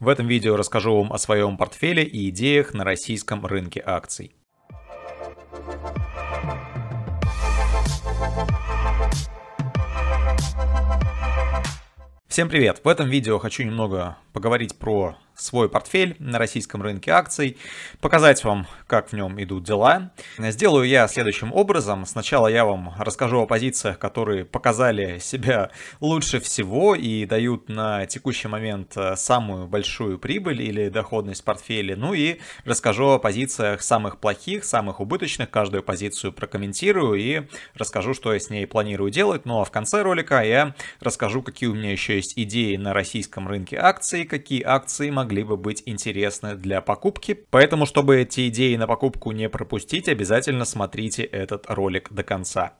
В этом видео расскажу вам о своем портфеле и идеях на российском рынке акций. Всем привет! В этом видео хочу немного поговорить про свой портфель на российском рынке акций, показать вам, как в нем идут дела. Сделаю я следующим образом. Сначала я вам расскажу о позициях, которые показали себя лучше всего и дают на текущий момент э, самую большую прибыль или доходность портфеля. Ну и расскажу о позициях самых плохих, самых убыточных. Каждую позицию прокомментирую и расскажу, что я с ней планирую делать. Ну а в конце ролика я расскажу, какие у меня еще есть идеи на российском рынке акций, какие акции могу могли бы быть интересны для покупки. Поэтому, чтобы эти идеи на покупку не пропустить, обязательно смотрите этот ролик до конца.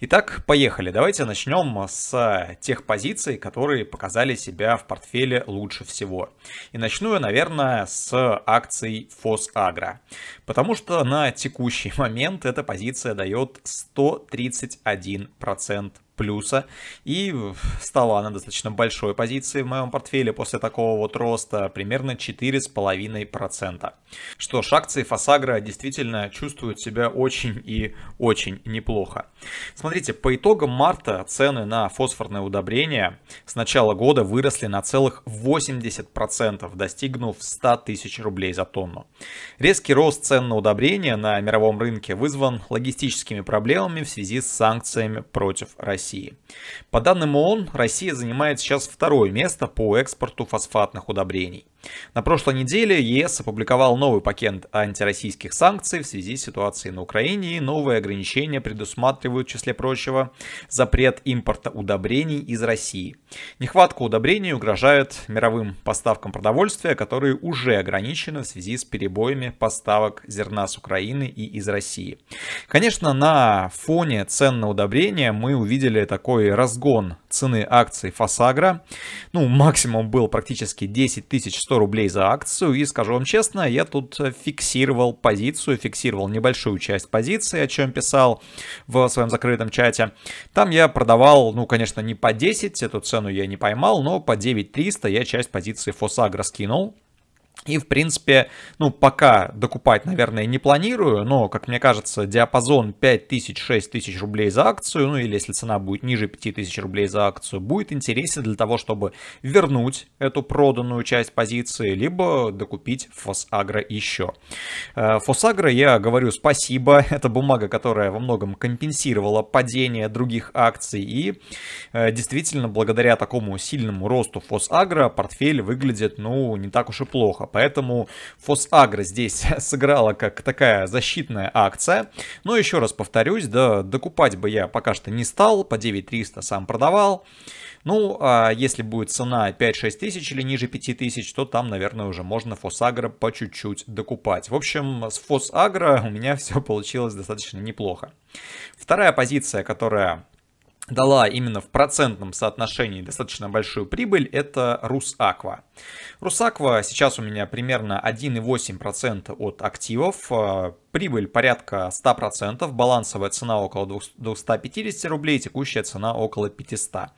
Итак, поехали. Давайте начнем с тех позиций, которые показали себя в портфеле лучше всего. И начну я, наверное, с акций Фосагра. Потому что на текущий момент эта позиция дает 131% плюса. И стала на достаточно большой позиции в моем портфеле после такого вот роста, примерно 4,5%. Что ж, акции Фасагра действительно чувствуют себя очень и очень неплохо. Смотрите, по итогам марта цены на фосфорное удобрение с начала года выросли на целых 80%, достигнув 100 тысяч рублей за тонну. Резкий рост цен на удобрения на мировом рынке вызван логистическими проблемами в связи с санкциями против России. России. По данным ООН, Россия занимает сейчас второе место по экспорту фосфатных удобрений. На прошлой неделе ЕС опубликовал новый пакет антироссийских санкций в связи с ситуацией на Украине, и новые ограничения предусматривают, в числе прочего, запрет импорта удобрений из России. Нехватка удобрений угрожает мировым поставкам продовольствия, которые уже ограничены в связи с перебоями поставок зерна с Украины и из России. Конечно, на фоне цен на удобрения мы увидели такой разгон цены акций Фасагра. Ну, максимум был практически 10 тысяч 100 рублей за акцию. И скажу вам честно, я тут фиксировал позицию, фиксировал небольшую часть позиции, о чем писал в своем закрытом чате. Там я продавал, ну, конечно, не по 10, эту цену я не поймал, но по 9300 я часть позиции Фосагра скинул. И, в принципе, ну, пока докупать, наверное, не планирую, но, как мне кажется, диапазон 5000 тысяч рублей за акцию, ну, или если цена будет ниже 5000 рублей за акцию, будет интересен для того, чтобы вернуть эту проданную часть позиции, либо докупить Фосагро еще. Э, Фосагро я говорю спасибо, это бумага, которая во многом компенсировала падение других акций, и э, действительно, благодаря такому сильному росту Фосагро портфель выглядит, ну, не так уж и плохо. Поэтому Фосагра здесь сыграла как такая защитная акция. Но еще раз повторюсь, да, докупать бы я пока что не стал, по 9300 сам продавал. Ну, а если будет цена 5-6 тысяч или ниже 5 тысяч, то там, наверное, уже можно Фосагра по чуть-чуть докупать. В общем, с Фосагра у меня все получилось достаточно неплохо. Вторая позиция, которая дала именно в процентном соотношении достаточно большую прибыль, это Русаква. Русаква сейчас у меня примерно 1,8% от активов, э, прибыль порядка 100%, балансовая цена около 250 рублей, текущая цена около 500.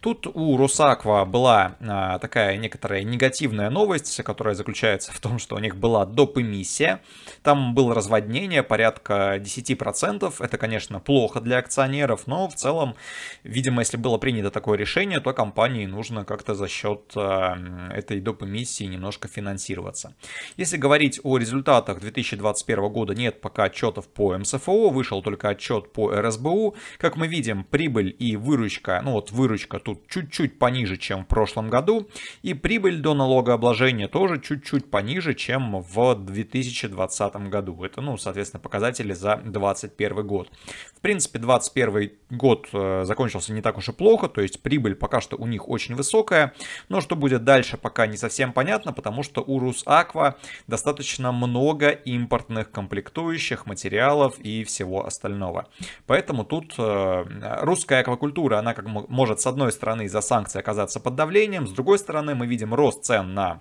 Тут у Русаква была э, такая некоторая негативная новость, которая заключается в том, что у них была доп. эмиссия, там было разводнение порядка 10%, это, конечно, плохо для акционеров, но в целом, видимо, если было принято такое решение, то компании нужно как-то за счет э, этого проекта и до комиссии немножко финансироваться. Если говорить о результатах 2021 года, нет пока отчетов по МСФО, вышел только отчет по РСБУ. Как мы видим, прибыль и выручка, ну вот выручка тут чуть-чуть пониже, чем в прошлом году, и прибыль до налогообложения тоже чуть-чуть пониже, чем в 2020 году. Это, ну, соответственно, показатели за 2021 год. В принципе, 2021 год э, закончился не так уж и плохо, то есть прибыль пока что у них очень высокая, но что будет дальше, пока пока не совсем понятно, потому что у Русаква достаточно много импортных комплектующих, материалов и всего остального. Поэтому тут э, русская аквакультура, она как может с одной стороны из-за санкций оказаться под давлением, с другой стороны мы видим рост цен на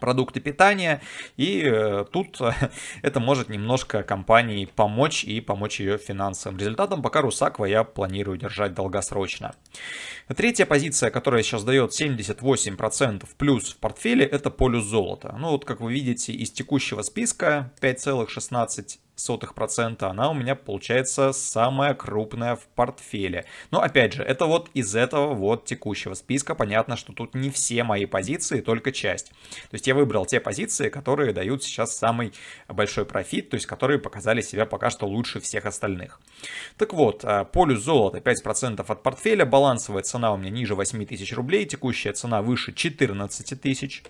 продукты питания, и э, тут э, это может немножко компании помочь и помочь ее финансовым результатам, пока Русаква я планирую держать долгосрочно. Третья позиция, которая сейчас дает 78% плюс в портфеле, это полюс золота. Ну вот как вы видите из текущего списка 5,16 0,006%, она у меня получается самая крупная в портфеле. Но опять же, это вот из этого вот текущего списка. Понятно, что тут не все мои позиции, только часть. То есть я выбрал те позиции, которые дают сейчас самый большой профит, то есть которые показали себя пока что лучше всех остальных. Так вот, а, полюс золота 5% от портфеля, балансовая цена у меня ниже 8 тысяч рублей, текущая цена выше 14 тысяч.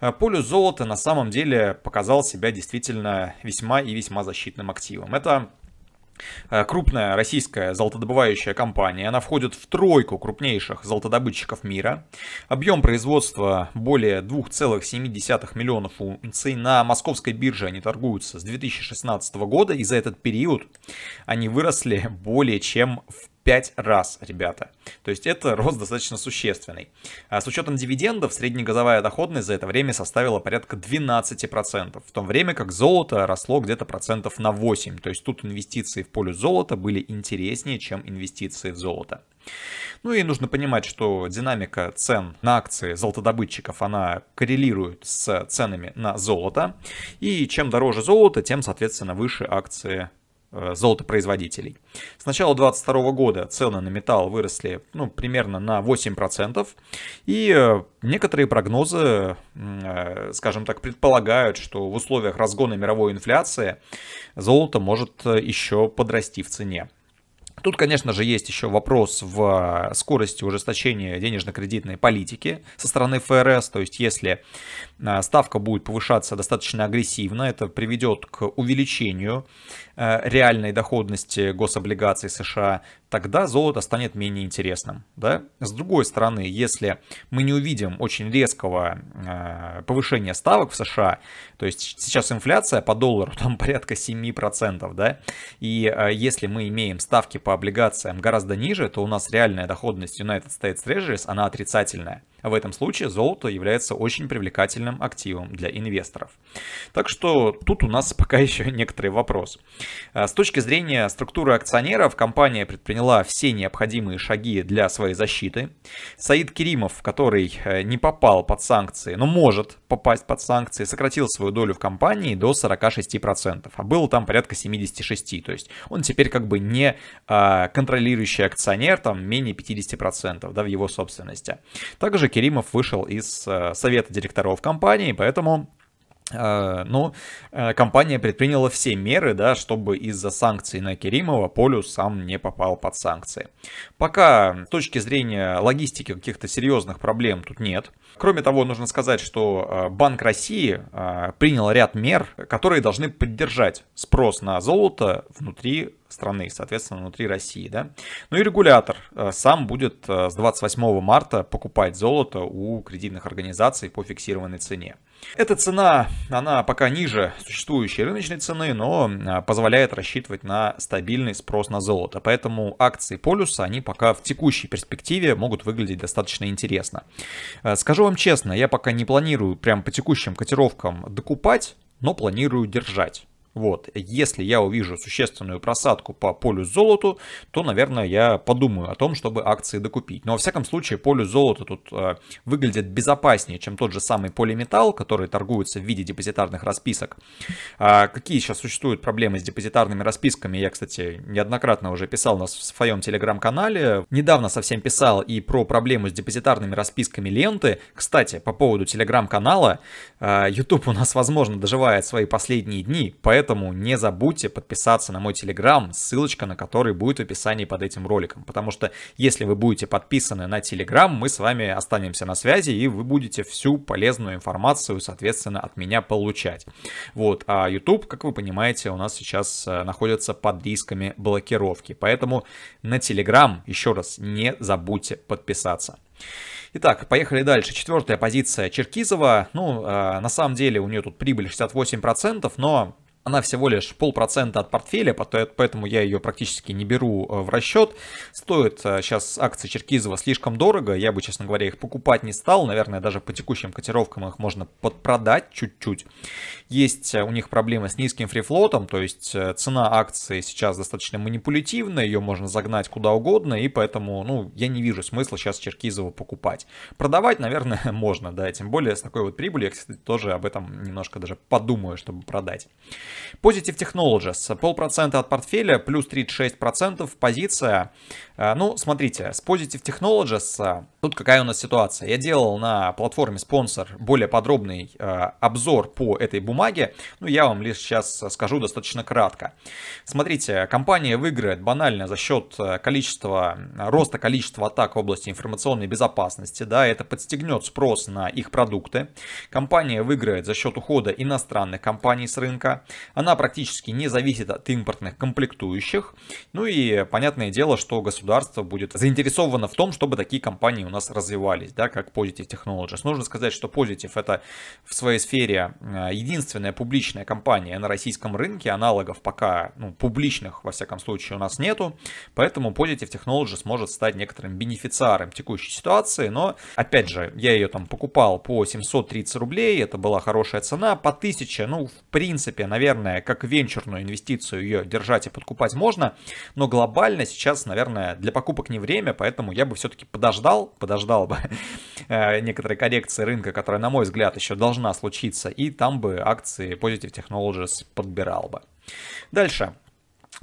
А, полюс золота на самом деле показал себя действительно весьма и весьма защитным защитным активом. Это э, Крупная российская золотодобывающая компания, она входит в тройку крупнейших золотодобытчиков мира. Объем производства более 2,7 миллионов унций. На московской бирже они торгуются с 2016 года, и за этот период они выросли более чем в 5 раз, ребята. То есть это рост достаточно существенный. А с учетом дивидендов среднегазовая доходность за это время составила порядка 12%, в то время как золото росло где-то процентов на 8%. То есть тут инвестиции в поле золота были интереснее, чем инвестиции в золото. Ну и нужно понимать, что динамика цен на акции золотодобытчиков, она коррелирует с ценами на золото. И чем дороже золото, тем, соответственно, выше акции Э, золотопроизводителей. С начала 2022 года цены на металл выросли ну, примерно на 8%, и э, некоторые прогнозы, э, скажем так, предполагают, что в условиях разгона мировой инфляции золото может еще подрасти в цене. Тут, конечно же, есть еще вопрос в э, скорости ужесточения денежно-кредитной политики со стороны ФРС. То есть, если э, ставка будет повышаться достаточно агрессивно, это приведет к увеличению э, реальной доходности гособлигаций США, тогда золото станет менее интересным. Да? С другой стороны, если мы не увидим очень резкого э, повышения ставок в США, то есть сейчас инфляция по доллару там порядка 7%, да, и э, если мы имеем ставки по облигациям гораздо ниже, то у нас реальная доходность United States Treasuries, она отрицательная. А в этом случае золото является очень привлекательным активом для инвесторов. Так что тут у нас пока еще некоторый вопрос. А, с точки зрения структуры акционеров, компания предприняла все необходимые шаги для своей защиты. Саид Керимов, который э, не попал под санкции, но может попасть под санкции, сократил свою долю в компании до 46%, а было там порядка 76%, то есть он теперь как бы не э, контролирующий акционер, там менее 50% да, в его собственности. Также Керимов вышел из э, совета директоров компании, поэтому Э, Но ну, э, компания предприняла все меры, да, чтобы из-за санкций на Керимова Полюс сам не попал под санкции. Пока с точки зрения логистики каких-то серьезных проблем тут нет. Кроме того, нужно сказать, что э, Банк России принял ряд мер, которые должны поддержать спрос на золото внутри страны, соответственно, внутри России. Да? Ну и регулятор э, сам будет э, с 28 марта покупать золото у кредитных организаций по фиксированной цене. Эта цена, она пока ниже существующей рыночной цены, но э, позволяет рассчитывать на стабильный спрос на золото. Поэтому акции полюса, они пока в текущей перспективе могут выглядеть достаточно интересно. Скажу вам честно, я пока не планирую прям по текущим котировкам докупать, но планирую держать. Вот. Если я увижу существенную просадку по полю золоту, то, наверное, я подумаю о том, чтобы акции докупить. Но, во всяком случае, полю золота тут э, выглядит безопаснее, чем тот же самый полиметалл, который торгуется в виде депозитарных расписок. А какие сейчас существуют проблемы с депозитарными расписками, я, кстати, неоднократно уже писал нас в своем телеграм-канале. Недавно совсем писал и про проблему с депозитарными расписками ленты. Кстати, по поводу телеграм-канала, э, YouTube у нас, возможно, доживает свои последние дни, поэтому Поэтому не забудьте подписаться на мой телеграм, ссылочка на который будет в описании под этим роликом. Потому что если вы будете подписаны на телеграм, мы с вами останемся на связи и вы будете всю полезную информацию, соответственно, от меня получать. Вот, а YouTube, как вы понимаете, у нас сейчас э, находится под рисками блокировки. Поэтому на телеграм, еще раз, не забудьте подписаться. Итак, поехали дальше. Четвертая позиция Черкизова. Ну, э, на самом деле у нее тут прибыль 68%, но она всего лишь полпроцента от портфеля, поэтому я ее практически не беру э, в расчет. Стоит сейчас э, акции Черкизова слишком дорого, я бы, честно говоря, их покупать не стал. Наверное, даже по текущим котировкам их можно подпродать чуть-чуть. Есть э, у них проблемы с низким фрифлотом, то есть цена акции сейчас достаточно манипулятивна, ее можно загнать куда угодно, и поэтому ну, я не вижу смысла сейчас Черкизова покупать. Продавать, наверное, можно, да, тем более с такой вот прибылью, я, кстати, тоже об этом немножко даже подумаю, чтобы продать. Positive Technologies, полпроцента от портфеля, плюс 36% позиция. Э, ну, смотрите, с Positive Technologies, э, тут какая у нас ситуация. Я делал на платформе спонсор более подробный э, обзор по этой бумаге, ну, я вам лишь сейчас скажу достаточно кратко. Смотрите, компания выиграет банально за счет количества, роста количества атак в области информационной безопасности, да, это подстегнет спрос на их продукты. Компания выиграет за счет ухода иностранных компаний с рынка. Она практически не зависит от импортных комплектующих. Ну и понятное дело, что государство будет заинтересовано в том, чтобы такие компании у нас развивались, да, как Positive Technologies. Нужно сказать, что Positive это в своей сфере э, единственная публичная компания на российском рынке. Аналогов пока ну, публичных, во всяком случае, у нас нету. Поэтому Positive Technologies может стать некоторым бенефициаром текущей ситуации. Но, опять же, я ее там покупал по 730 рублей. Это была хорошая цена. По 1000, ну, в принципе, наверное, наверное, как венчурную инвестицию ее держать и подкупать можно, но глобально сейчас, наверное, для покупок не время, поэтому я бы все-таки подождал, подождал бы э, некоторой коррекции рынка, которая, на мой взгляд, еще должна случиться, и там бы акции Positive Technologies подбирал бы. Дальше.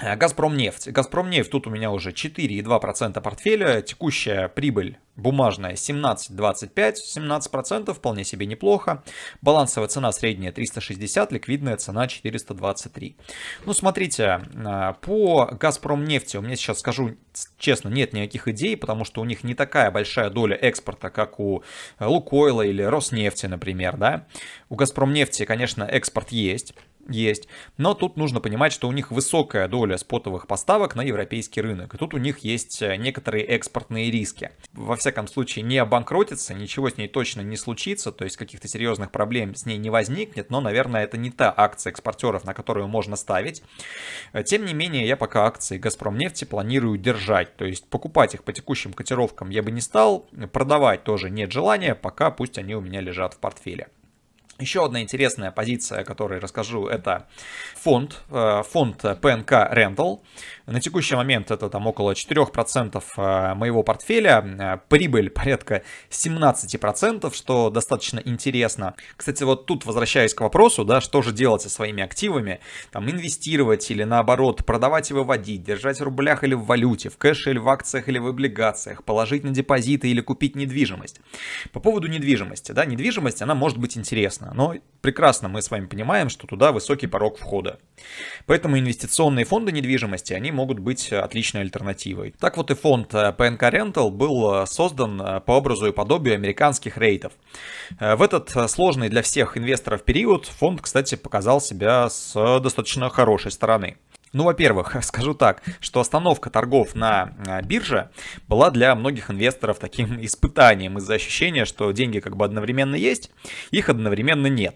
Э, Газпромнефть. Газпромнефть тут у меня уже 4,2% портфеля, текущая прибыль бумажная 17,25, 17% вполне себе неплохо, балансовая цена средняя 360, ликвидная цена 423. Ну смотрите, э, по Газпромнефти у меня сейчас скажу честно, нет никаких идей, потому что у них не такая большая доля экспорта, как у Лукойла или Роснефти, например, да. У Газпромнефти, конечно, экспорт есть, есть. Но тут нужно понимать, что у них высокая доля спотовых поставок на европейский рынок. И тут у них есть э, некоторые экспортные риски. Во всяком случае, не обанкротится, ничего с ней точно не случится, то есть каких-то серьезных проблем с ней не возникнет, но, наверное, это не та акция экспортеров, на которую можно ставить. Э, тем не менее, я пока акции Газпромнефти планирую держать, то есть покупать их по текущим котировкам я бы не стал, продавать тоже нет желания, пока пусть они у меня лежат в портфеле. Еще одна интересная позиция, о которой расскажу, это фонд, э, фонд ПНК Rental. На текущий момент это там около 4% э, моего портфеля, э, прибыль порядка 17%, что достаточно интересно. Кстати, вот тут возвращаясь к вопросу, да, что же делать со своими активами, там инвестировать или наоборот продавать и выводить, держать в рублях или в валюте, в кэше или в акциях или в облигациях, положить на депозиты или купить недвижимость. По поводу недвижимости, да, недвижимость, она может быть интересна, но прекрасно мы с вами понимаем, что туда высокий порог входа. Поэтому инвестиционные фонды недвижимости, они могут могут быть отличной альтернативой. Так вот и фонд э, PNK Rental был э, создан э, по образу и подобию американских рейдов. В этот сложный для всех инвесторов период фонд, кстати, показал себя с достаточно хорошей стороны. Ну, во-первых, скажу так, что остановка торгов на бирже была для многих инвесторов таким испытанием из-за ощущения, что деньги как бы одновременно есть, их одновременно нет.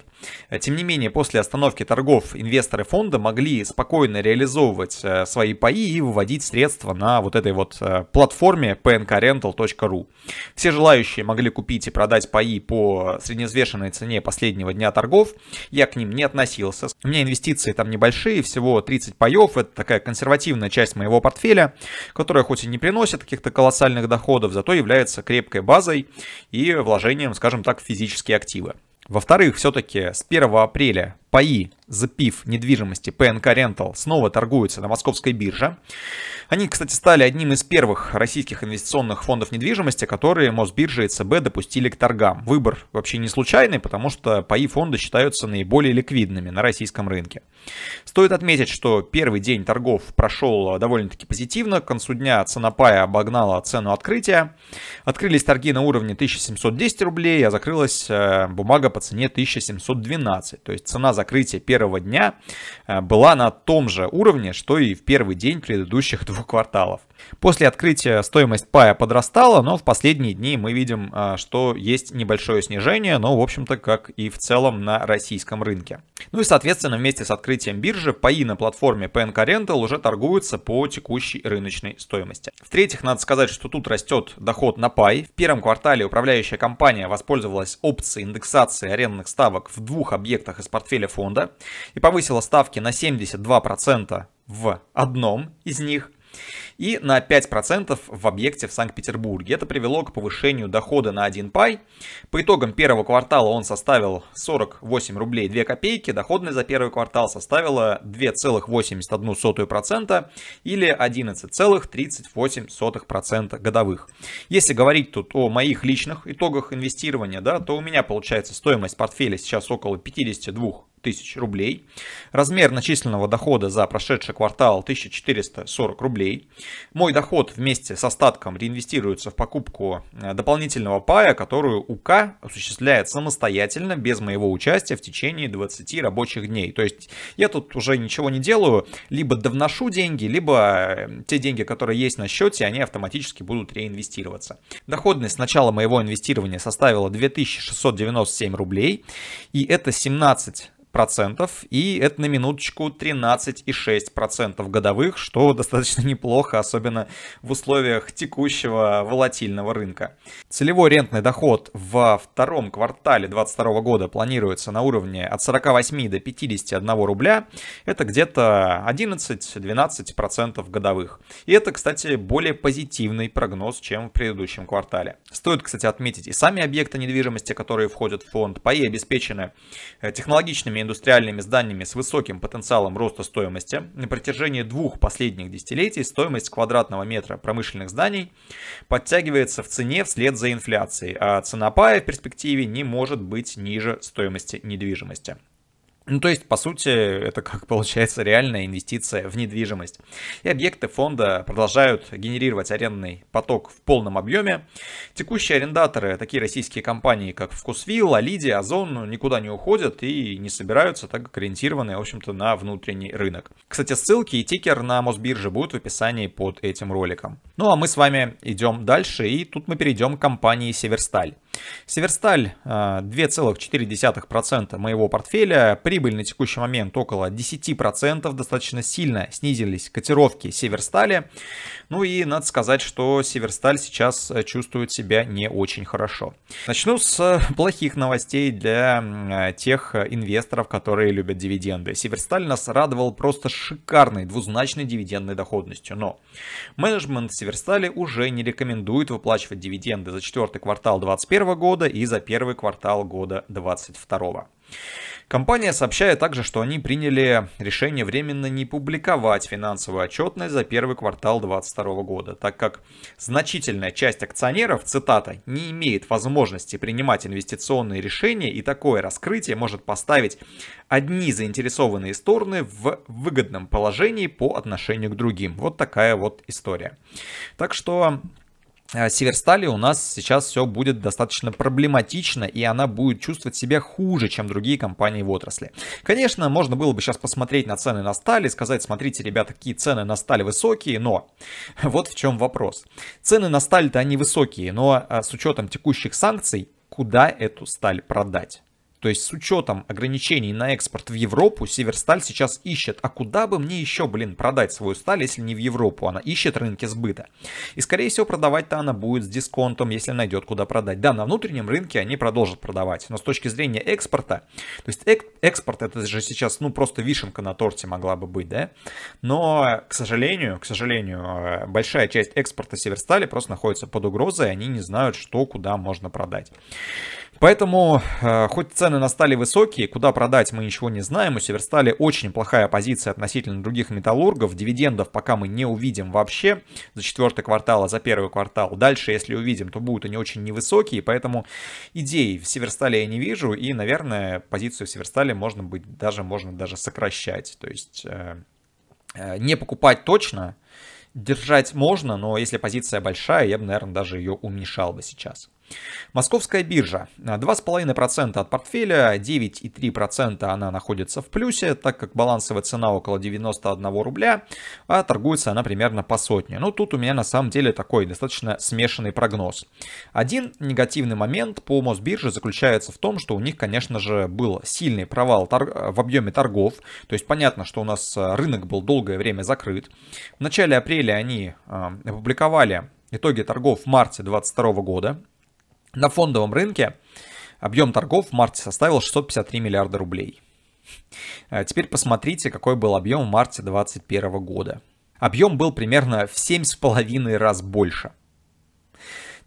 Э, тем не менее, после остановки торгов инвесторы фонда могли спокойно реализовывать э, свои паи и выводить средства на вот этой вот э, платформе pnkrental.ru. Все желающие могли купить и продать паи по среднеизвешенной цене последнего дня торгов. Я к ним не относился. У меня инвестиции там небольшие, всего 30 паев. Это такая консервативная часть моего портфеля, которая хоть и не приносит каких-то колоссальных доходов, зато является крепкой базой и вложением, скажем так, в физические активы. Во-вторых, все-таки с 1 апреля паи за пив недвижимости ПНК Rental снова торгуются на московской бирже. Они, кстати, стали одним из первых российских инвестиционных фондов недвижимости, которые Мосбиржа и ЦБ допустили к торгам. Выбор вообще не случайный, потому что паи фонда считаются наиболее ликвидными на российском рынке. Стоит отметить, что первый день торгов прошел довольно-таки позитивно. К концу дня цена пая обогнала цену открытия. Открылись торги на уровне 1710 рублей, а закрылась э, бумага по цене 1712. То есть цена за закрытия первого дня э, была на том же уровне, что и в первый день предыдущих двух кварталов. После открытия стоимость пая подрастала, но в последние дни мы видим, э, что есть небольшое снижение, но, в общем-то, как и в целом на российском рынке. Ну и, соответственно, вместе с открытием биржи паи на платформе PNK Rental уже торгуются по текущей рыночной стоимости. В-третьих, надо сказать, что тут растет доход на пай. В первом квартале управляющая компания воспользовалась опцией индексации арендных ставок в двух объектах из портфеля фонда и повысила ставки на 72% в одном из них и на 5% в объекте в Санкт-Петербурге. Это привело к повышению дохода на 1 пай. По итогам первого квартала он составил 48 рублей 2 копейки, доходность за первый квартал составила 2,81% или 11,38% годовых. Если говорить тут о моих личных итогах инвестирования, да, то у меня получается стоимость портфеля сейчас около 52 тысяч рублей. Размер начисленного дохода за прошедший квартал 1440 рублей. Мой доход вместе с остатком реинвестируется в покупку э, дополнительного пая, которую УК осуществляет самостоятельно, без моего участия в течение 20 рабочих дней. То есть я тут уже ничего не делаю, либо довношу деньги, либо э, те деньги, которые есть на счете, они автоматически будут реинвестироваться. Доходность с начала моего инвестирования составила 2697 рублей, и это 17 10%, и это на минуточку 13,6% годовых, что достаточно неплохо, особенно в условиях текущего волатильного рынка. Целевой рентный доход во втором квартале 2022 года планируется на уровне от 48 до 51 рубля, это где-то 11-12% годовых. И это, кстати, более позитивный прогноз, чем в предыдущем квартале. Стоит, кстати, отметить и сами объекты недвижимости, которые входят в фонд, паи обеспечены э, технологичными индустриальными зданиями с высоким потенциалом роста стоимости, на протяжении двух последних десятилетий стоимость квадратного метра промышленных зданий подтягивается в цене вслед за инфляцией, а цена пая в перспективе не может быть ниже стоимости недвижимости. Ну, то есть, по сути, это как получается реальная инвестиция в недвижимость. И объекты фонда продолжают генерировать арендный поток в полном объеме. Текущие арендаторы, такие российские компании, как Вкусвилл, Алиди, Озон, ну, никуда не уходят и не собираются, так как ориентированы, в общем-то, на внутренний рынок. Кстати, ссылки и тикер на Мосбирже будут в описании под этим роликом. Ну, а мы с вами идем дальше, и тут мы перейдем к компании «Северсталь». Северсталь 2,4% а, моего портфеля. Прибыль на текущий момент около 10%. Достаточно сильно снизились котировки Северстали. Ну и надо сказать, что Северсталь сейчас чувствует себя не очень хорошо. Начну с а, плохих новостей для а, тех инвесторов, которые любят дивиденды. Северсталь нас радовал просто шикарной двузначной дивидендной доходностью. Но менеджмент Северстали уже не рекомендует выплачивать дивиденды за четвертый квартал 2021 2021 года и за первый квартал года 2022. Компания сообщает также, что они приняли решение временно не публиковать финансовую отчетность за первый квартал 2022 года, так как значительная часть акционеров, цитата, не имеет возможности принимать инвестиционные решения, и такое раскрытие может поставить одни заинтересованные стороны в выгодном положении по отношению к другим. Вот такая вот история. Так что а, Северстали у нас сейчас все будет достаточно проблематично, и она будет чувствовать себя хуже, чем другие компании в отрасли. Конечно, можно было бы сейчас посмотреть на цены на стали, сказать, смотрите, ребята, какие цены на стали высокие, но вот в чем вопрос. Цены на сталь-то они высокие, но а, с учетом текущих санкций, куда эту сталь продать? То есть с учетом ограничений на экспорт в Европу, Северсталь сейчас ищет, а куда бы мне еще, блин, продать свою сталь, если не в Европу? Она ищет рынки сбыта. И скорее всего продавать-то она будет с дисконтом, если найдет куда продать. Да, на внутреннем рынке они продолжат продавать, но с точки зрения экспорта, то есть эк экспорт это же сейчас, ну, просто вишенка на торте могла бы быть, да? Но, к сожалению, к сожалению, э, большая часть экспорта Северстали просто находится под угрозой, и они не знают, что, куда можно продать. Поэтому, э, хоть цены на стали высокие, куда продать мы ничего не знаем. У Северстали очень плохая позиция относительно других металлургов. Дивидендов пока мы не увидим вообще за четвертый квартал, а за первый квартал. Дальше, если увидим, то будут они очень невысокие. Поэтому идей в Северстали я не вижу. И, наверное, позицию в Северстале можно быть даже, можно даже сокращать. То есть э, э, не покупать точно, держать можно, но если позиция большая, я бы, наверное, даже ее уменьшал бы сейчас. Московская биржа. 2,5% от портфеля, 9,3% она находится в плюсе, так как балансовая цена около 91 рубля, а торгуется она примерно по сотне. Но ну, тут у меня на самом деле такой достаточно смешанный прогноз. Один негативный момент по Мосбирже заключается в том, что у них, конечно же, был сильный провал в объеме торгов. То есть понятно, что у нас рынок был долгое время закрыт. В начале апреля они а, опубликовали итоги торгов в марте 2022 года. На фондовом рынке объем торгов в марте составил 653 миллиарда рублей. А теперь посмотрите, какой был объем в марте 2021 года. Объем был примерно в 7,5 раз больше.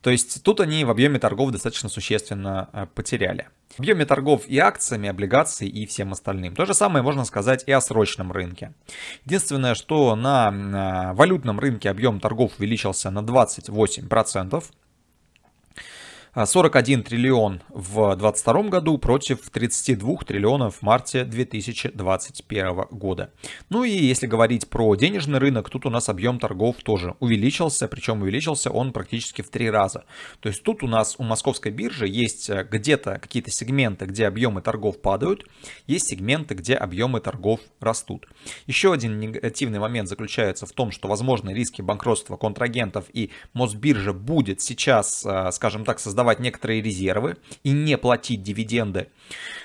То есть тут они в объеме торгов достаточно существенно э, потеряли. В объеме торгов и акциями, облигаций и всем остальным. То же самое можно сказать и о срочном рынке. Единственное, что на э, валютном рынке объем торгов увеличился на 28%. 41 а, триллион в 2022 году против 32 триллионов в марте 2021 года. Ну и если говорить про денежный рынок, тут у нас объем торгов тоже увеличился, причем увеличился он практически в три раза. То есть тут у нас у московской биржи есть э, где-то какие-то сегменты, где объемы торгов падают, есть сегменты, где объемы торгов растут. Еще один негативный момент заключается в том, что возможны риски банкротства контрагентов и Мосбиржа будет сейчас, э, скажем так, создавать создавать некоторые резервы и не платить дивиденды.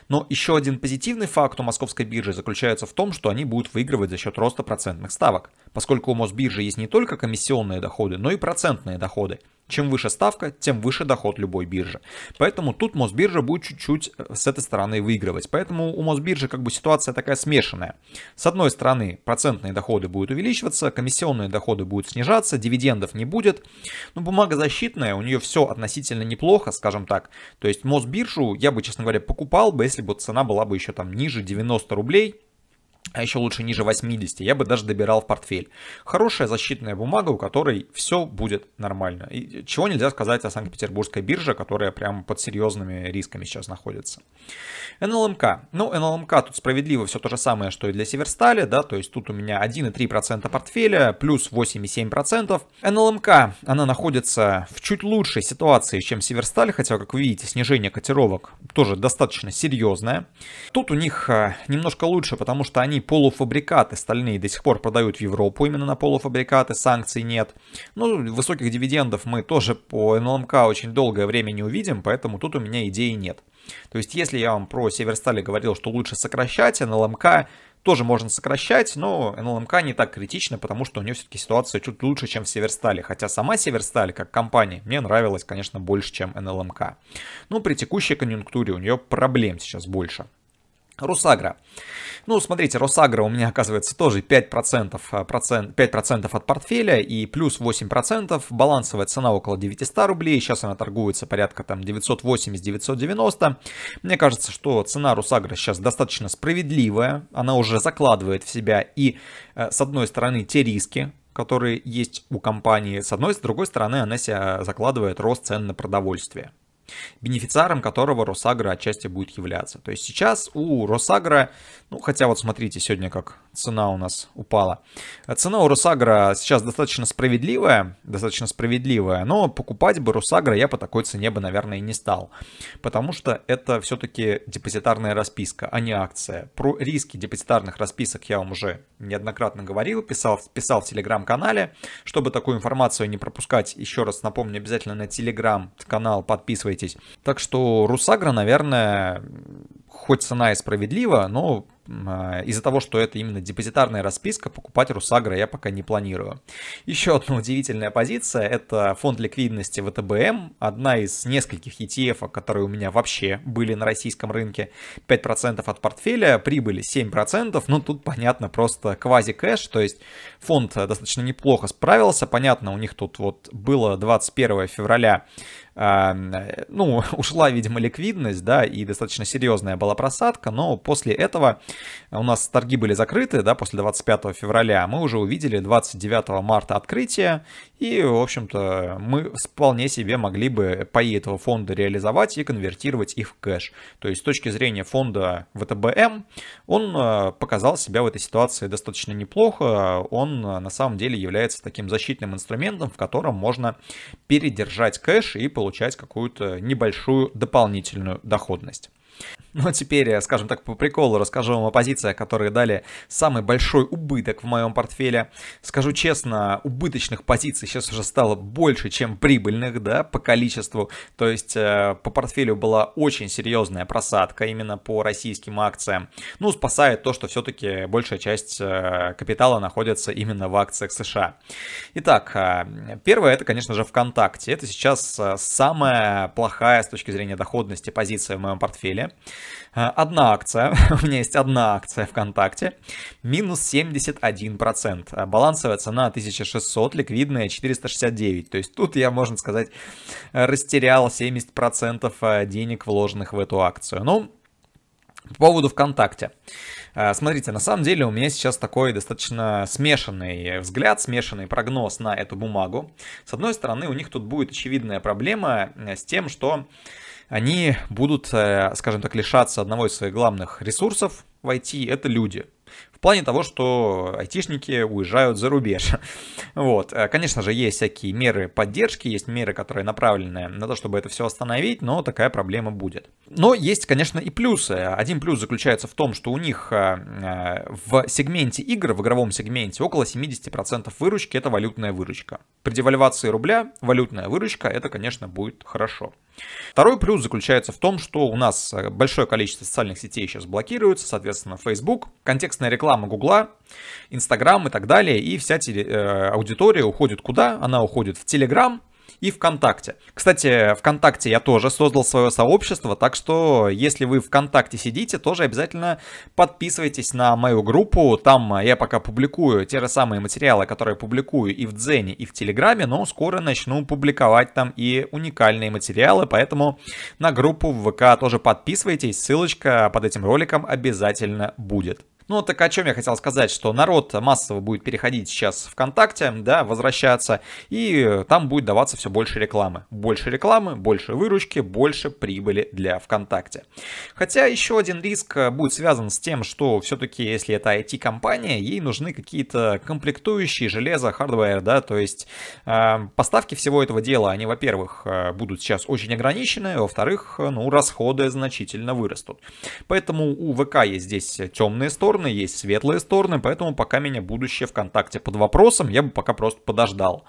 Но еще один позитивный факт у московской биржи заключается в том, что они будут выигрывать за счет роста процентных ставок, поскольку у Мосбиржи есть не только комиссионные доходы, но и процентные доходы. Чем выше ставка, тем выше доход любой биржи. Поэтому тут Мосбиржа будет чуть-чуть э, с этой стороны выигрывать. Поэтому у Мосбиржи как бы ситуация такая смешанная. С одной стороны, процентные доходы будут увеличиваться, комиссионные доходы будут снижаться, дивидендов не будет. Но ну, бумага защитная, у нее все относительно неплохо, скажем так. То есть Мосбиржу я бы, честно говоря, покупал бы, если бы цена была бы еще там ниже 90 рублей а еще лучше ниже 80, я бы даже добирал в портфель. Хорошая защитная бумага, у которой все будет нормально. И чего нельзя сказать о Санкт-Петербургской бирже, которая прямо под серьезными рисками сейчас находится. НЛМК. Ну, НЛМК тут справедливо все то же самое, что и для Северстали, да, то есть тут у меня 1,3% портфеля, плюс 8,7%. НЛМК, она находится в чуть лучшей ситуации, чем Северсталь, хотя, как вы видите, снижение котировок тоже достаточно серьезное. Тут у них а, немножко лучше, потому что они полуфабрикаты стальные до сих пор продают в Европу именно на полуфабрикаты, санкций нет. Ну, высоких дивидендов мы тоже по НЛМК очень долгое время не увидим, поэтому тут у меня идеи нет. То есть, если я вам про Северстали говорил, что лучше сокращать, НЛМК тоже можно сокращать, но НЛМК не так критично, потому что у нее все-таки ситуация чуть лучше, чем в Северстале. Хотя сама Северсталь, как компания, мне нравилась, конечно, больше, чем НЛМК. Но ну, при текущей конъюнктуре у нее проблем сейчас больше. Русагра. Ну, смотрите, Росагра у меня оказывается тоже 5%, а, процент, 5% от портфеля и плюс 8%. Балансовая цена около 900 рублей. Сейчас она торгуется порядка там 980-990. Мне кажется, что цена Русагра сейчас достаточно справедливая. Она уже закладывает в себя и, э, с одной стороны, те риски, которые есть у компании. С одной, с другой стороны, она себя э, закладывает рост цен на продовольствие бенефициаром которого Росагра отчасти будет являться. То есть сейчас у Росагра, ну хотя вот смотрите сегодня как цена у нас упала. Цена у Росагра сейчас достаточно справедливая, достаточно справедливая, но покупать бы Росагра я по такой цене бы, наверное, и не стал. Потому что это все-таки депозитарная расписка, а не акция. Про риски депозитарных расписок я вам уже неоднократно говорил, писал, писал в телеграм-канале. Чтобы такую информацию не пропускать, еще раз напомню, обязательно на телеграм-канал подписывайтесь согласитесь. Так что Русагра, наверное, хоть цена и справедлива, но а, из-за того, что это именно депозитарная расписка, покупать Русагра я пока не планирую. Еще одна удивительная позиция – это фонд ликвидности ВТБМ, одна из нескольких ETF, которые у меня вообще были на российском рынке. 5% от портфеля, прибыли 7%, ну тут понятно просто квази-кэш, то есть фонд э, достаточно неплохо справился, понятно, у них тут вот было 21 февраля ну, ушла, видимо, ликвидность, да, и достаточно серьезная была просадка, но после этого у нас торги были закрыты, да, после 25 февраля, а мы уже увидели 29 марта открытие, и, в общем-то, мы вполне себе могли бы паи этого фонда реализовать и конвертировать их в кэш. То есть, с точки зрения фонда ВТБМ, он э, показал себя в этой ситуации достаточно неплохо, он э, на самом деле является таким защитным инструментом, в котором можно передержать кэш и получить получать какую-то небольшую дополнительную доходность. Ну а теперь, скажем так, по приколу расскажу вам о позициях, которые дали самый большой убыток в моем портфеле. Скажу честно, убыточных позиций сейчас уже стало больше, чем прибыльных, да, по количеству. То есть э, по портфелю была очень серьезная просадка именно по российским акциям. Ну, спасает то, что все-таки большая часть э, капитала находится именно в акциях США. Итак, э, первое, это, конечно же, ВКонтакте. Это сейчас самая плохая с точки зрения доходности позиция в моем портфеле. Э, одна акция, у меня есть одна акция ВКонтакте, минус 71%. Э, балансовая цена 1600, ликвидная 469. То есть тут я, можно сказать, растерял 70% э, денег, вложенных в эту акцию. Ну, по поводу ВКонтакте. Смотрите, на самом деле у меня сейчас такой достаточно смешанный взгляд, смешанный прогноз на эту бумагу. С одной стороны, у них тут будет очевидная проблема с тем, что они будут, э, скажем так, лишаться одного из своих главных ресурсов в IT, это люди плане того, что айтишники уезжают за рубеж. Вот. Э, конечно же, есть всякие меры поддержки, есть меры, которые направлены на то, чтобы это все остановить, но такая проблема будет. Но есть, конечно, и плюсы. Один плюс заключается в том, что у них э, э, в сегменте игр, в игровом сегменте, около 70% выручки это валютная выручка. При девальвации рубля валютная выручка, это, конечно, будет хорошо. Второй плюс заключается в том, что у нас большое количество социальных сетей сейчас блокируется, соответственно, Facebook, контекстная реклама реклама Гугла, Инстаграм и так далее, и вся теле, э, аудитория уходит куда? Она уходит в Телеграм, и ВКонтакте. Кстати, ВКонтакте я тоже создал свое сообщество, так что если вы ВКонтакте сидите, тоже обязательно подписывайтесь на мою группу. Там э, я пока публикую те же самые материалы, которые публикую и в Дзене, и в Телеграме, но скоро начну публиковать там и уникальные материалы, поэтому на группу в ВК тоже подписывайтесь, ссылочка под этим роликом обязательно будет. Ну, так о чем я хотел сказать, что народ массово будет переходить сейчас ВКонтакте, да, возвращаться, и э, там будет даваться все больше рекламы. Больше рекламы, больше выручки, больше прибыли для ВКонтакте. Хотя еще один риск э, будет связан с тем, что все-таки, если это IT-компания, ей нужны какие-то комплектующие, железо, хардвер, да, то есть э, поставки всего этого дела, они, во-первых, э, будут сейчас очень ограничены, а во-вторых, ну, расходы значительно вырастут. Поэтому у ВК есть здесь темные стороны, стороны, есть светлые стороны, поэтому пока меня будущее ВКонтакте под вопросом, я бы пока просто подождал.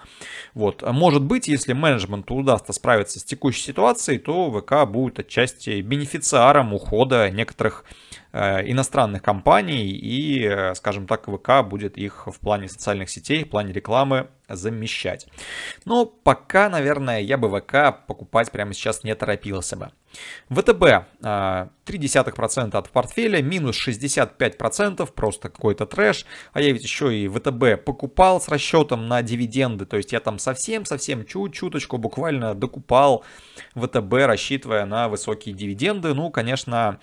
Вот, а может быть, если менеджменту удастся справиться с текущей ситуацией, то ВК будет отчасти бенефициаром ухода некоторых э, иностранных компаний и, э, скажем так, ВК будет их в плане социальных сетей, в плане рекламы замещать. Но пока, наверное, я бы ВК покупать прямо сейчас не торопился бы. ВТБ 0,3% а, от портфеля, минус 65%, просто какой-то трэш. А я ведь еще и ВТБ покупал с расчетом на дивиденды, то есть я там совсем-совсем чуть-чуточку буквально докупал ВТБ, рассчитывая на высокие дивиденды. Ну, конечно,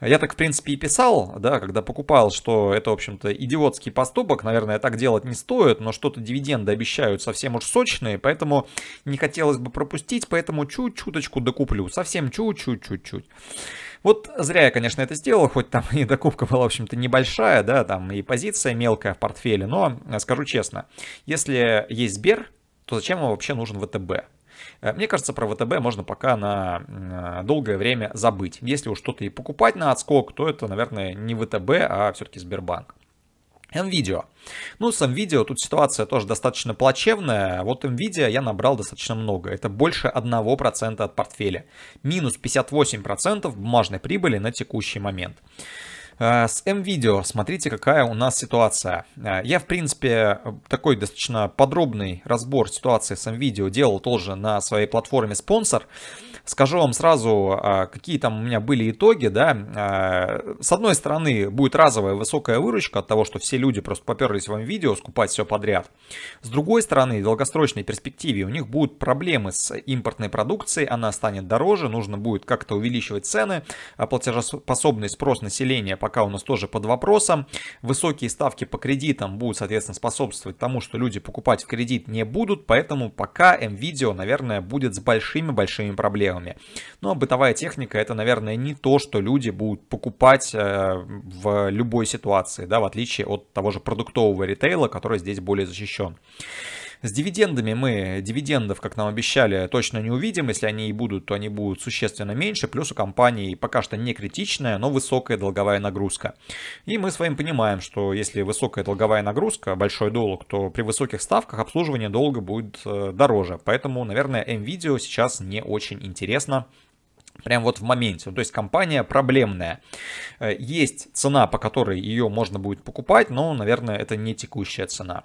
я так, в принципе, и писал, да, когда покупал, что это, в общем-то, идиотский поступок, наверное, так делать не стоит, но что-то дивиденды обещают совсем уж сочные, поэтому не хотелось бы пропустить, поэтому чуть-чуточку докуплю, совсем чуть чуть-чуть-чуть-чуть. Вот зря я, конечно, это сделал, хоть там и докупка была, в общем-то, небольшая, да, там и позиция мелкая в портфеле, но э, скажу честно, если есть Сбер, то зачем ему вообще нужен ВТБ? Э, мне кажется, про ВТБ можно пока на э, долгое время забыть. Если уж что-то и покупать на отскок, то это, наверное, не ВТБ, а все-таки Сбербанк. NVIDIA. Ну, с NVIDIA тут ситуация тоже достаточно плачевная. Вот NVIDIA я набрал достаточно много. Это больше 1% от портфеля. Минус 58% бумажной прибыли на текущий момент. Э, с M-видео смотрите, какая у нас ситуация. Э, я, в принципе, такой достаточно подробный разбор ситуации с M-видео делал тоже на своей платформе «Спонсор». Скажу вам сразу, а, какие там у меня были итоги, да. А, с одной стороны, будет разовая высокая выручка от того, что все люди просто поперлись вам видео скупать все подряд. С другой стороны, в долгосрочной перспективе у них будут проблемы с импортной продукцией, она станет дороже, нужно будет как-то увеличивать цены, а платежеспособный спрос населения пока у нас тоже под вопросом. Высокие ставки по кредитам будут, соответственно, способствовать тому, что люди покупать в кредит не будут, поэтому пока MVideo, наверное, будет с большими-большими проблемами проблемами. Но ну, а бытовая техника это, наверное, не то, что люди будут покупать э, в любой ситуации, да, в отличие от того же продуктового ритейла, который здесь более защищен. С дивидендами мы дивидендов, как нам обещали, точно не увидим. Если они и будут, то они будут существенно меньше. Плюс у компании пока что не критичная, но высокая долговая нагрузка. И мы с вами понимаем, что если высокая долговая нагрузка, большой долг, то при высоких ставках обслуживание долга будет э, дороже. Поэтому, наверное, MVideo сейчас не очень интересно прям вот в моменте. То есть компания проблемная. Э, есть цена, по которой ее можно будет покупать, но, наверное, это не текущая цена.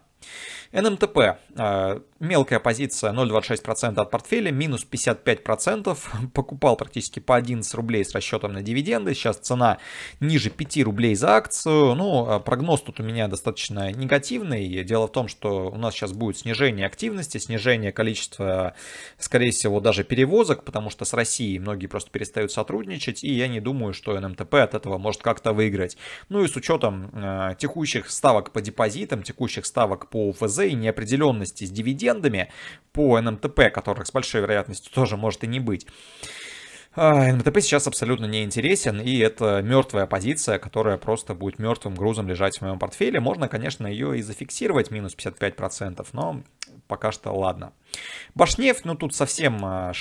НМТП. Эм э, мелкая позиция 0,26% от портфеля, минус 55%. Покупал практически по 11 рублей с расчетом на дивиденды. Сейчас цена ниже 5 рублей за акцию. Ну, а прогноз тут у меня достаточно негативный. Дело в том, что у нас сейчас будет снижение активности, снижение количества, скорее всего, даже перевозок, потому что с Россией многие просто перестают сотрудничать. И я не думаю, что НМТП эм от этого может как-то выиграть. Ну и с учетом э, текущих ставок по депозитам, текущих ставок по по УФЗ и неопределенности с дивидендами по НМТП, которых с большой вероятностью тоже может и не быть. А, НМТП сейчас абсолютно не интересен, и это мертвая позиция, которая просто будет мертвым грузом лежать в моем портфеле. Можно, конечно, ее и зафиксировать минус 55%, но пока что ладно. Башнефть, ну тут совсем 0,06%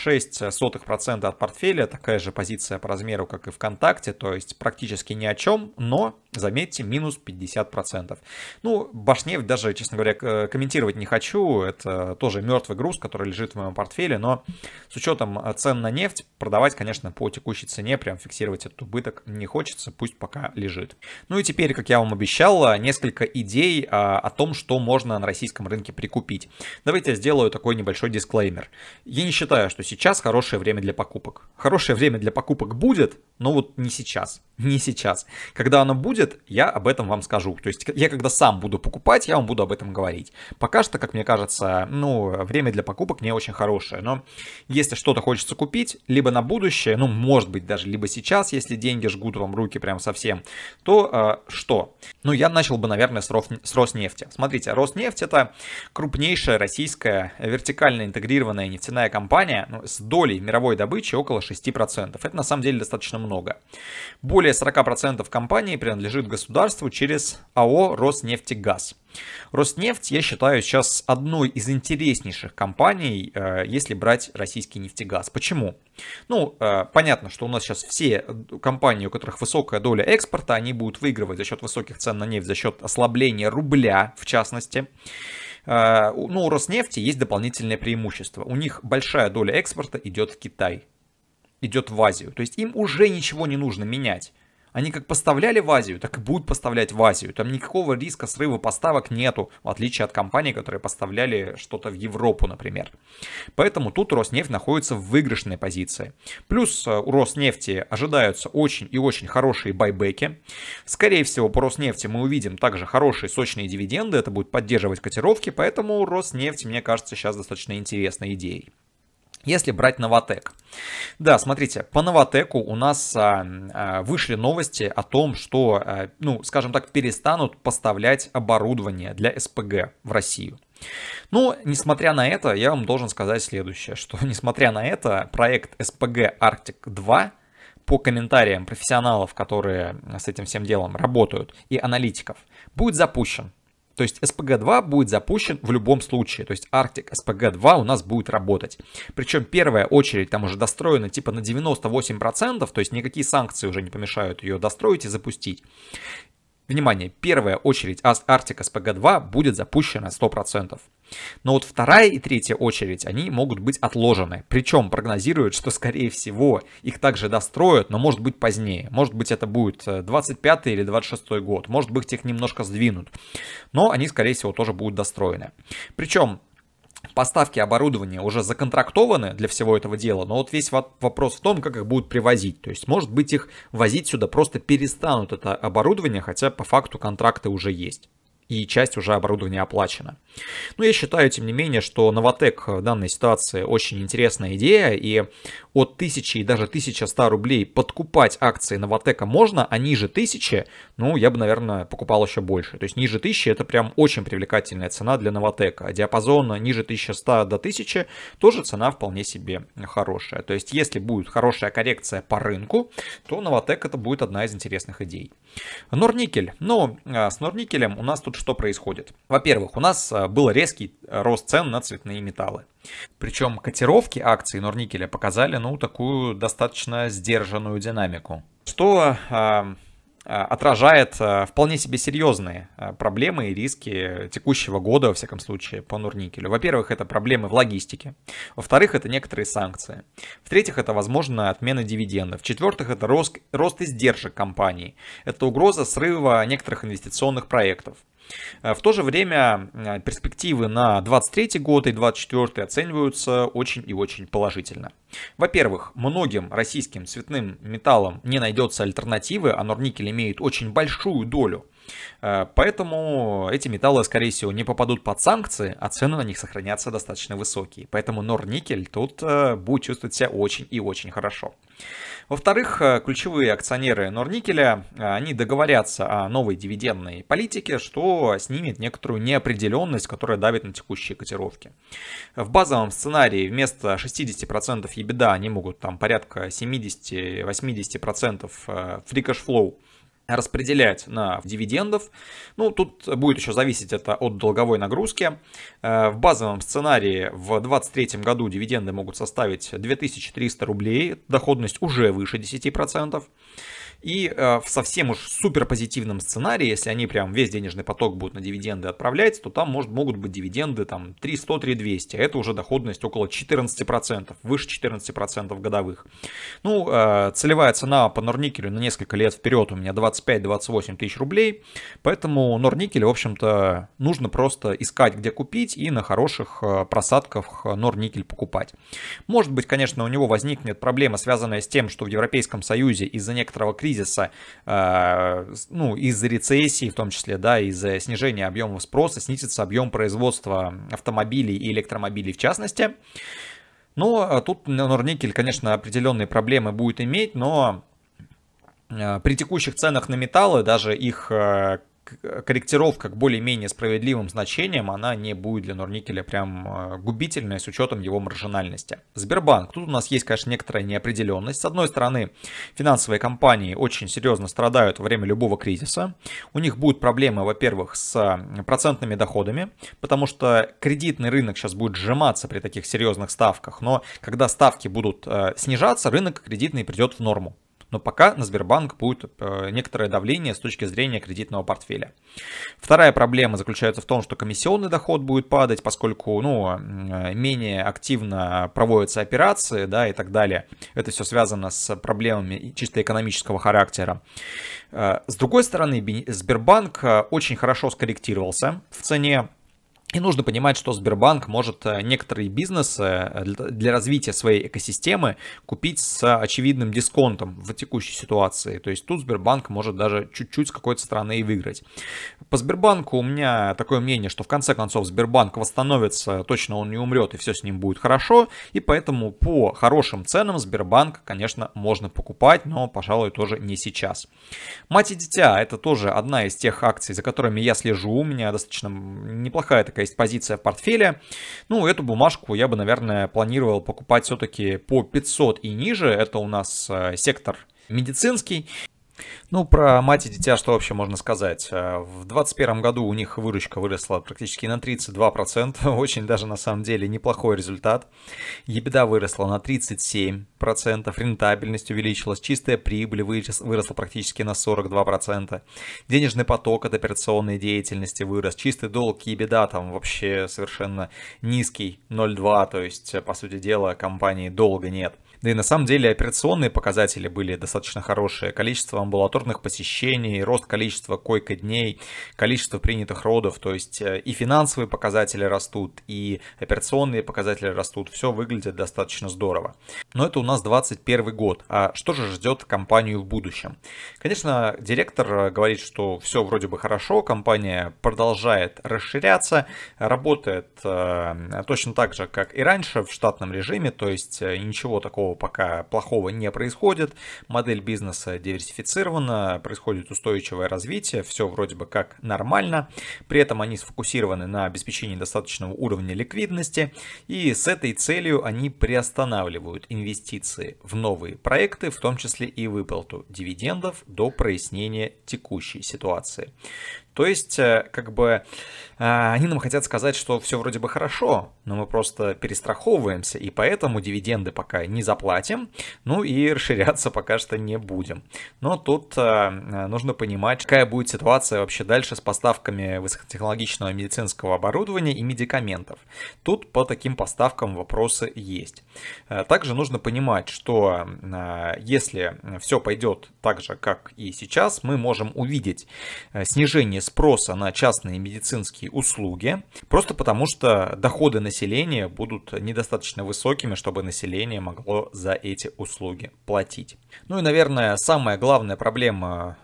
а, э, от портфеля, такая же позиция по размеру, как и ВКонтакте, то есть практически ни о чем, но, заметьте, минус 50%. Ну, Башнефть даже, честно говоря, э, комментировать не хочу, это тоже мертвый груз, который лежит в моем портфеле, но с учетом э, цен на нефть продавать, конечно, по текущей цене, прям фиксировать этот убыток не хочется, пусть пока лежит. Ну и теперь, как я вам обещал, несколько идей а, о том, что можно на российском рынке прикупить. Давайте я сделаю такой небольшой дисклеймер. Я не считаю, что сейчас хорошее время для покупок. Хорошее время для покупок будет, но вот не сейчас не сейчас. Когда оно будет, я об этом вам скажу. То есть я когда сам буду покупать, я вам буду об этом говорить. Пока что, как мне кажется, ну, время для покупок не очень хорошее. Но если что-то хочется купить, либо на будущее, ну, может быть, даже либо сейчас, если деньги жгут вам руки прям совсем, то э, что? Ну, я начал бы, наверное, с, Роф... с Роснефти. Смотрите, Роснефть это крупнейшая российская вертикально интегрированная нефтяная компания ну, с долей мировой добычи около 6%. Это на самом деле достаточно много. Более более 40% компании принадлежит государству через АО «Роснефтегаз». Роснефть, я считаю, сейчас одной из интереснейших компаний, э, если брать российский нефтегаз. Почему? Ну, э, понятно, что у нас сейчас все компании, у которых высокая доля экспорта, они будут выигрывать за счет высоких цен на нефть, за счет ослабления рубля, в частности. Э, ну, у Роснефти есть дополнительное преимущество. У них большая доля экспорта идет в Китай идет в Азию. То есть им уже ничего не нужно менять. Они как поставляли в Азию, так и будут поставлять в Азию. Там никакого риска срыва поставок нету, в отличие от компаний, которые поставляли что-то в Европу, например. Поэтому тут Роснефть находится в выигрышной позиции. Плюс э, у Роснефти ожидаются очень и очень хорошие байбеки. Скорее всего, по Роснефти мы увидим также хорошие сочные дивиденды, это будет поддерживать котировки, поэтому Роснефть, мне кажется, сейчас достаточно интересной идеей. Если брать Новотек. Да, смотрите, по Новотеку у нас а, а, вышли новости о том, что, а, ну, скажем так, перестанут поставлять оборудование для СПГ в Россию. Но, ну, несмотря на это, я вам должен сказать следующее, что, несмотря на это, проект СПГ арктик 2 по комментариям профессионалов, которые с этим всем делом работают, и аналитиков, будет запущен то есть SPG-2 будет запущен в любом случае. То есть Arctic SPG-2 у нас будет работать. Причем первая очередь там уже достроена типа на 98%, то есть никакие санкции уже не помешают ее достроить и запустить. Внимание, первая очередь Arctic SPG-2 будет запущена 100%. Но вот вторая и третья очередь, они могут быть отложены. Причем прогнозируют, что скорее всего их также достроят, но может быть позднее. Может быть это будет 25 э, или 26 год. Может быть их немножко сдвинут. Но они скорее всего тоже будут достроены. Причем поставки оборудования уже законтрактованы для всего этого дела, но вот весь вопрос в том, как их будут привозить. То есть, может быть, их возить сюда просто перестанут это оборудование, хотя по факту контракты уже есть и часть уже оборудования оплачена. Но я считаю, тем не менее, что Новотек э, в данной ситуации очень интересная идея, и от 1000 и даже 1100 рублей подкупать акции Новотека можно, а ниже 1000, ну, я бы, наверное, покупал еще больше. То есть ниже 1000 это прям очень привлекательная цена для Новотека. А диапазон ниже 1100 до 1000 тоже цена вполне себе хорошая. То есть если будет хорошая коррекция по рынку, то Новотек это будет одна из интересных идей. Норникель. Ну, с Норникелем у нас тут что происходит? Во-первых, у нас а, был резкий а, рост цен на цветные металлы. Причем котировки акций Норникеля показали, ну, такую достаточно сдержанную динамику. Что а, отражает вполне себе серьезные проблемы и риски текущего года, во всяком случае, по Норникелю. Во-первых, это проблемы в логистике. Во-вторых, это некоторые санкции. В-третьих, это, возможно, отмена дивидендов. В-четвертых, это рост, рост издержек компании. Это угроза срыва некоторых инвестиционных проектов. Э, в то же время э, перспективы на 23 год и 24 оцениваются очень и очень положительно. Во-первых, многим российским цветным металлам не найдется альтернативы, а норникель имеет очень большую долю. Э, поэтому эти металлы, скорее всего, не попадут под санкции, а цены на них сохранятся достаточно высокие. Поэтому норникель тут будет чувствовать себя очень и очень хорошо. Во-вторых, э, ключевые акционеры Норникеля, э, они договорятся о новой дивидендной политике, что снимет некоторую неопределенность, которая давит на текущие котировки. В базовом сценарии вместо 60% ебеда они могут там порядка 70-80% фри кэшфлоу распределять на дивидендов. Ну, тут будет еще зависеть это от долговой нагрузки. Э, в базовом сценарии в 2023 году дивиденды могут составить 2300 рублей, доходность уже выше 10%. И э, в совсем уж супер позитивном сценарии, если они прям весь денежный поток будут на дивиденды отправлять, то там может, могут быть дивиденды там 300, 3200, а это уже доходность около 14%, выше 14% годовых. Ну, э, целевая цена по норникелю на несколько лет вперед у меня 25-28 тысяч рублей, поэтому норникель, в общем-то, нужно просто искать, где купить и на хороших э, просадках норникель покупать. Может быть, конечно, у него возникнет проблема, связанная с тем, что в Европейском Союзе из-за некоторого кризиса кризиса, э, ну, из-за рецессии в том числе, да, из-за снижения объема спроса снизится объем производства автомобилей и электромобилей в частности. Ну, тут Норникель, конечно, определенные проблемы будет иметь, но э, при текущих ценах на металлы даже их Э, корректировка к более-менее справедливым значениям, она не будет для Норникеля прям э, губительной с учетом его маржинальности. Сбербанк. Тут у нас есть, конечно, некоторая неопределенность. С одной стороны, финансовые компании очень серьезно страдают во время любого кризиса. У них будут проблемы, во-первых, с процентными доходами, потому что кредитный рынок сейчас будет сжиматься при таких серьезных ставках, но когда ставки будут э, снижаться, рынок кредитный придет в норму но пока на Сбербанк будет э, некоторое давление с точки зрения кредитного портфеля. Вторая проблема заключается в том, что комиссионный доход будет падать, поскольку ну, э, менее активно проводятся операции да, и так далее. Это все связано с проблемами чисто экономического характера. Э, с другой стороны, Сбербанк очень хорошо скорректировался в цене и нужно понимать, что Сбербанк может э, некоторые бизнесы э, для развития своей экосистемы купить с э, очевидным дисконтом в текущей ситуации. То есть тут Сбербанк может даже чуть-чуть с какой-то стороны и выиграть. По Сбербанку у меня такое мнение, что в конце концов Сбербанк восстановится, точно он не умрет и все с ним будет хорошо. И поэтому по хорошим ценам Сбербанк, конечно, можно покупать, но, пожалуй, тоже не сейчас. Мать и дитя это тоже одна из тех акций, за которыми я слежу. У меня достаточно неплохая такая такая есть позиция в портфеле. Ну, эту бумажку я бы, наверное, планировал покупать все-таки по 500 и ниже. Это у нас э, сектор медицинский. Ну, про мать и дитя что вообще можно сказать? Э, в 2021 году у них выручка выросла практически на 32%, очень даже на самом деле неплохой результат. Ебеда выросла на 37%, рентабельность увеличилась, чистая прибыль выросла практически на 42%, денежный поток от операционной деятельности вырос, чистый долг и ебеда там вообще совершенно низкий, 0,2, то есть, э, по сути дела, компании долго нет. Да и на самом деле операционные показатели были достаточно хорошие. Количество амбулаторных посещений, рост количества койко-дней, количество принятых родов. То есть э, и финансовые показатели растут, и операционные показатели растут. Все выглядит достаточно здорово. Но это у нас 21 год. А что же ждет компанию в будущем? Конечно, директор э, говорит, что все вроде бы хорошо, компания продолжает расширяться, работает э, точно так же, как и раньше в штатном режиме, то есть ничего такого пока плохого не происходит, модель бизнеса диверсифицирована, происходит устойчивое развитие, все вроде бы как нормально, при этом они сфокусированы на обеспечении достаточного уровня ликвидности, и с этой целью они приостанавливают инвестиции в новые проекты, в том числе и выплату дивидендов до прояснения текущей ситуации. То есть, э, как бы а, они нам хотят сказать, что все вроде бы хорошо, но мы просто перестраховываемся, и поэтому дивиденды пока не заплатим, ну и расширяться пока что не будем. Но тут а, а, нужно понимать, какая будет ситуация вообще дальше с поставками высокотехнологичного медицинского оборудования и медикаментов. Тут по таким поставкам вопросы есть. Также нужно понимать, что если все пойдет так же, как и сейчас, мы можем увидеть снижение спроса на частные медицинские банковские услуги, просто потому что доходы населения будут недостаточно высокими, чтобы население могло за эти услуги платить. Ну и, наверное, самая главная проблема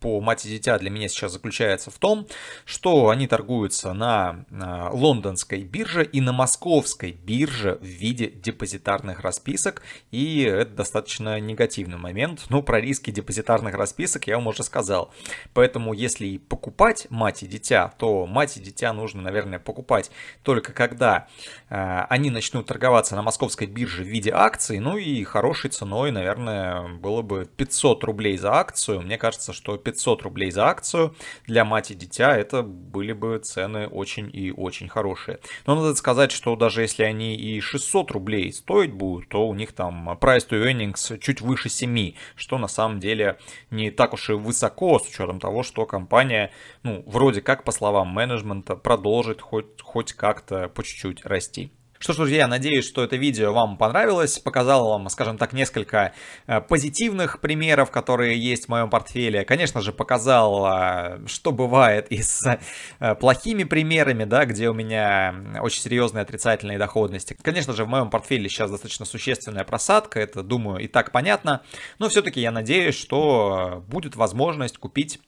по мать и дитя для меня сейчас заключается в том, что они торгуются на а, лондонской бирже и на московской бирже в виде депозитарных расписок, и это достаточно негативный момент, Ну про риски депозитарных расписок я вам уже сказал. Поэтому если покупать мать и дитя, то мать и дитя нужно, наверное, покупать только когда а, они начнут торговаться на московской бирже в виде акций, ну и хорошей ценой, наверное, было бы 500 рублей за акцию, мне кажется, что что 500 рублей за акцию для мать и дитя это были бы цены очень и очень хорошие. Но надо сказать, что даже если они и 600 рублей стоить будут, то у них там price to earnings чуть выше 7, что на самом деле не так уж и высоко с учетом того, что компания, ну, вроде как, по словам менеджмента, продолжит хоть, хоть как-то по чуть-чуть расти. Что ж, друзья, я надеюсь, что это видео вам понравилось, показало вам, скажем так, несколько э, позитивных примеров, которые есть в моем портфеле. Конечно же, показал, что бывает и с э, плохими примерами, да, где у меня очень серьезные отрицательные доходности. Конечно же, в моем портфеле сейчас достаточно существенная просадка, это, думаю, и так понятно, но все-таки я надеюсь, что будет возможность купить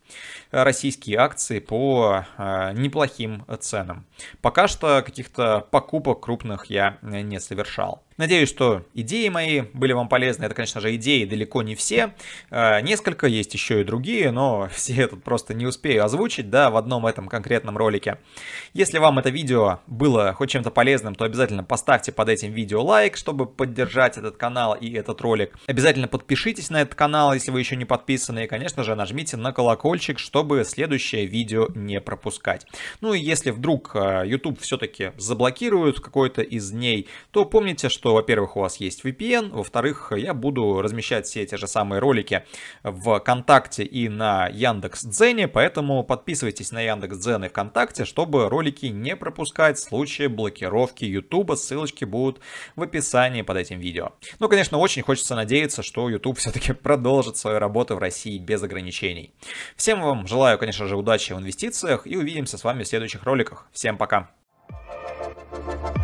российские акции по э, неплохим ценам. Пока что каких-то покупок крупных которых я э, не совершал. Надеюсь, что идеи мои были вам полезны. Это, конечно же, идеи далеко не все. А, несколько, есть еще и другие, но все я тут просто не успею озвучить, да, в одном этом конкретном ролике. Если вам это видео было хоть чем-то полезным, то обязательно поставьте под этим видео лайк, чтобы поддержать этот канал и этот ролик. Обязательно подпишитесь на этот канал, если вы еще не подписаны. И, конечно же, нажмите на колокольчик, чтобы следующее видео не пропускать. Ну и если вдруг а, YouTube все-таки заблокирует какой-то из дней, то помните, что что, во-первых, у вас есть VPN, во-вторых, я буду размещать все те же самые ролики в ВКонтакте и на Яндекс Дзене, поэтому подписывайтесь на Яндекс Дзен и ВКонтакте, чтобы ролики не пропускать в случае блокировки Ютуба. Ссылочки будут в описании под этим видео. Ну, конечно, очень хочется надеяться, что YouTube все-таки продолжит свою работу в России без ограничений. Всем вам желаю, конечно же, удачи в инвестициях и увидимся с вами в следующих роликах. Всем пока! Thank you